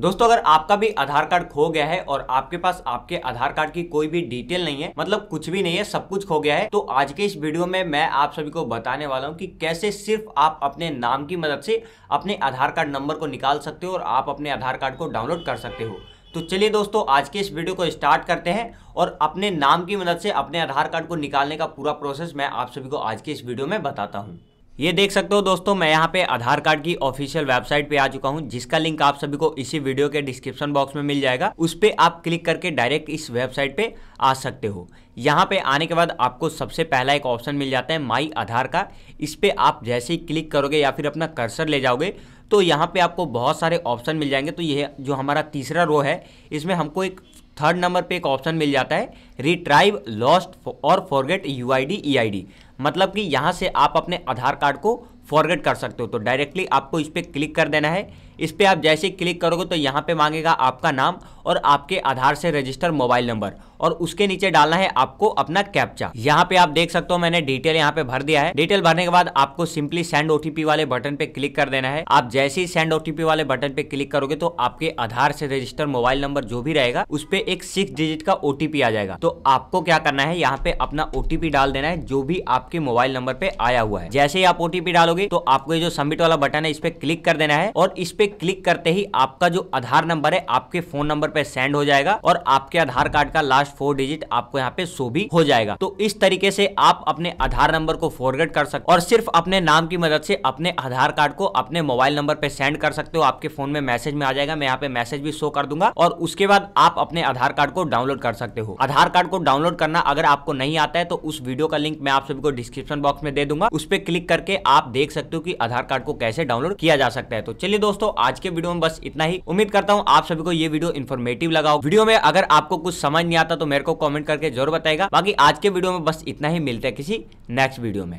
दोस्तों अगर आपका भी आधार कार्ड खो गया है और आपके पास आपके आधार कार्ड की कोई भी डिटेल नहीं है मतलब कुछ भी नहीं है सब कुछ खो गया है तो आज के इस वीडियो में मैं आप सभी को बताने वाला हूँ कि कैसे सिर्फ आप अपने नाम की मदद से अपने आधार कार्ड नंबर को निकाल सकते हो और आप अपने आधार कार्ड को डाउनलोड कर सकते हो तो चलिए दोस्तों आज के इस वीडियो को स्टार्ट करते हैं और अपने नाम की मदद से अपने आधार कार्ड को निकालने का पूरा प्रोसेस मैं आप सभी को आज के इस वीडियो में बताता हूँ ये देख सकते हो दोस्तों मैं यहाँ पे आधार कार्ड की ऑफिशियल वेबसाइट पे आ चुका हूँ जिसका लिंक आप सभी को इसी वीडियो के डिस्क्रिप्शन बॉक्स में मिल जाएगा उस पर आप क्लिक करके डायरेक्ट इस वेबसाइट पे आ सकते हो यहाँ पे आने के बाद आपको सबसे पहला एक ऑप्शन मिल जाता है माई आधार का इस पर आप जैसे ही क्लिक करोगे या फिर अपना कर्सर ले जाओगे तो यहाँ पे आपको बहुत सारे ऑप्शन मिल जाएंगे तो ये जो हमारा तीसरा रो है इसमें हमको एक थर्ड नंबर पे एक ऑप्शन मिल जाता है रिट्राइव लॉस्ट और फॉरगेट यू आई मतलब कि यहाँ से आप अपने आधार कार्ड को फॉरगेट कर सकते हो तो डायरेक्टली आपको इस पर क्लिक कर देना है इस पर आप जैसे क्लिक करोगे तो यहाँ पे मांगेगा आपका नाम और आपके आधार से रजिस्टर मोबाइल नंबर और उसके नीचे डालना है आपको अपना कैप्चा यहाँ पे आप देख सकते हो मैंने डिटेल यहाँ पे भर दिया है डिटेल भरने के बाद आपको सिंपली सेंड ओटीपी वाले बटन पे क्लिक कर देना है आप जैसे ही सेंड ओटीपी वाले बटन पे क्लिक करोगे तो आपके आधार से रजिस्टर मोबाइल नंबर जो भी रहेगा उस पर एक सिक्स डिजिट का ओटीपी आ जाएगा तो आपको क्या करना है यहाँ पे अपना ओटीपी डाल देना है जो भी आपके मोबाइल नंबर पे आया हुआ है जैसे ही आप ओटीपी डालोगे तो आपको जो सबमिट वाला बटन है इस पे क्लिक कर देना है और इस पे क्लिक करते ही आपका जो आधार नंबर है आपके फोन नंबर नंबर पे सेंड हो जाएगा और आपके आधार कार्ड का लास्ट फोर डिजिट आपको यहाँ पे शो भी हो जाएगा तो इस तरीके से आप अपने आधार नंबर को फॉरवर्ड कर सकते और सिर्फ अपने नाम की मदद से अपने आधार कार्ड को अपने मोबाइल नंबर पे सेंड कर सकते हो आपके फोन में मैसेज में आ जाएगा मैं यहाँ पे मैसेज भी शो कर दूंगा और उसके बाद आप अपने आधार कार्ड को डाउनलोड कर सकते हो आधार कार्ड को डाउनलोड करना अगर आपको नहीं आता है तो उस वीडियो का लिंक मैं आप सभी को डिस्क्रिप्शन बॉक्स में दे दूंगा उस पर क्लिक करके आप देख सकते हो कि आधार कार्ड को कैसे डाउनलोड किया जा सकता है तो चलिए दोस्तों आज के वीडियो में बस इतना ही उम्मीद करता हूँ आप सभी को ये वीडियो इन्फॉर्मेशन इन्फॉर्मेटिव लगा हो वीडियो में अगर आपको कुछ समझ नहीं आता तो मेरे को कॉमेंट करके जरूर बताएगा बाकी आज के वीडियो में बस इतना ही मिलता है किसी नेक्स्ट वीडियो में